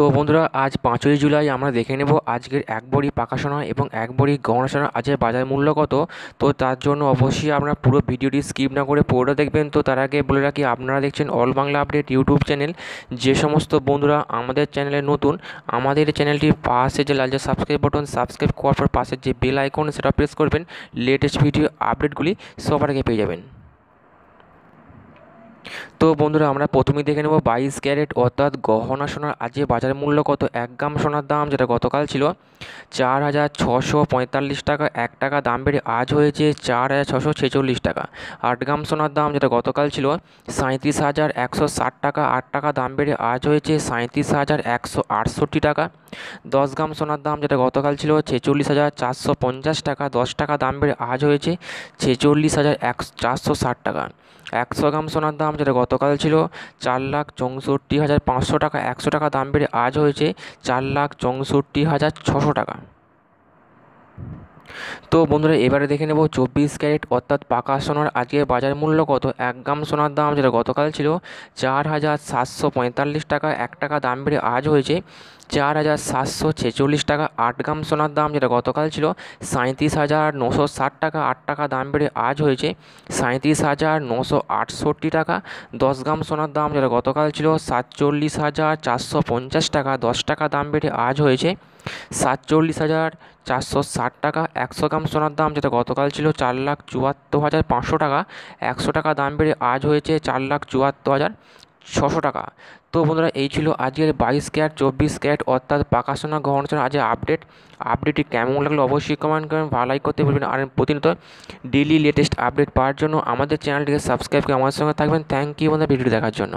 তো বন্ধুরা আজ পাঁচই জুলাই আমরা দেখে নেব আজকের এক বড়ি সোনা এবং এক বড়ি সোনা আজকের বাজার মূল্য কত তো তার জন্য অবশ্যই আপনারা পুরো ভিডিওটি স্কিপ না করে পুরোটা দেখবেন তো তার আগে বলে রাখি আপনারা দেখছেন all Bangla update YouTube channel যে সমস্ত বন্ধুরা আমাদের চ্যানেলে নতুন আমাদের চ্যানেলটির পাশে যে লাল যে সাবস্ক্রাইব বটন সাবস্ক্রাইব করার পর পাশের যে বেল আইকন সেটা প্রেস করবেন লেটেস্ট ভিডিও আপডেটগুলি সবার আগে পেয়ে যাবেন তো বন্ধুরা আমরা প্রথমেই দেখে নেব বাইশ ক্যারেট অর্থাৎ গহনা সোনার আজকে বাজার মূল্য কত এক গ্রাম সোনার দাম যেটা গতকাল ছিল চার হাজার ছশো পঁয়তাল্লিশ টাকা এক টাকা দাম বেড়ে আজ হয়েছে চার হাজার ছশো ছেচল্লিশ টাকা আট গ্রাম সোনার দাম যেটা গতকাল ছিল সাঁত্রিশ হাজার একশো ষাট টাকা আট টাকা দাম বেড়ে আজ হয়েছে সাঁত্রিশ হাজার একশো আটষট্টি টাকা দশ গ্রাম সোনার দাম যেটা গতকাল ছিল ছেচল্লিশ হাজার চারশো পঞ্চাশ টাকা দশ টাকা দাম বেড়ে আজ হয়েছে ছেচল্লিশ হাজার এক চারশো ষাট টাকা একশো গ্রাম সোনার দাম যেটা গতকাল ছিল চার লাখ চৌষট্টি হাজার পাঁচশো টাকা একশো টাকা দাম বেড়ে আজ হয়েছে চার লাখ চৌষট্টি হাজার ছশো টাকা তো বন্ধুরা এবারে দেখে নেবো চব্বিশ ক্যারেট অর্থাৎ পাকা সোনার আজকের বাজার মূল্য কত এক গ্রাম সোনার দাম যেটা গতকাল ছিল চার হাজার সাতশো পঁয়তাল্লিশ টাকা এক টাকা দাম বেড়ে আজ হয়েছে চার হাজার সাতশো ছেচল্লিশ টাকা আট গ্রাম সোনার দাম যেটা গতকাল ছিল সাঁত্রিশ হাজার নশো ষাট টাকা আট টাকা দাম বেড়ে আজ হয়েছে সাঁত্রিশ হাজার নশো আটষট্টি টাকা দশ গ্রাম সোনার দাম যেটা গতকাল ছিল সাতচল্লিশ হাজার চারশো পঞ্চাশ টাকা দশ টাকা দাম বেড়ে আজ হয়েছে সাতচল্লিশ হাজার চারশো ষাট টাকা একশো গ্রাম সোনার দাম যেটা গতকাল ছিল চার লাখ চুয়াত্তর হাজার পাঁচশো টাকা একশো টাকা দাম বেড়ে আজ হয়েছে চার লাখ চুয়াত্তর হাজার ছশো টাকা তো বন্ধুরা এই ছিল আজকের বাইশ ক্যাট চব্বিশ ক্যাট অর্থাৎ পাকা সোনা গ্রহণ সোনা আজকে আপডেট আপডেটটি কেমন লাগলো অবশ্যই কমেন্ট করেন ভালো লাইক করতে বলবেন আর প্রতিনিয়ত ডেলি লেটেস্ট আপডেট পাওয়ার জন্য আমাদের চ্যানেলটিকে সাবস্ক্রাইব করে আমাদের সঙ্গে থাকবেন থ্যাংক ইউ বন্ধুরা ভিডিও দেখার জন্য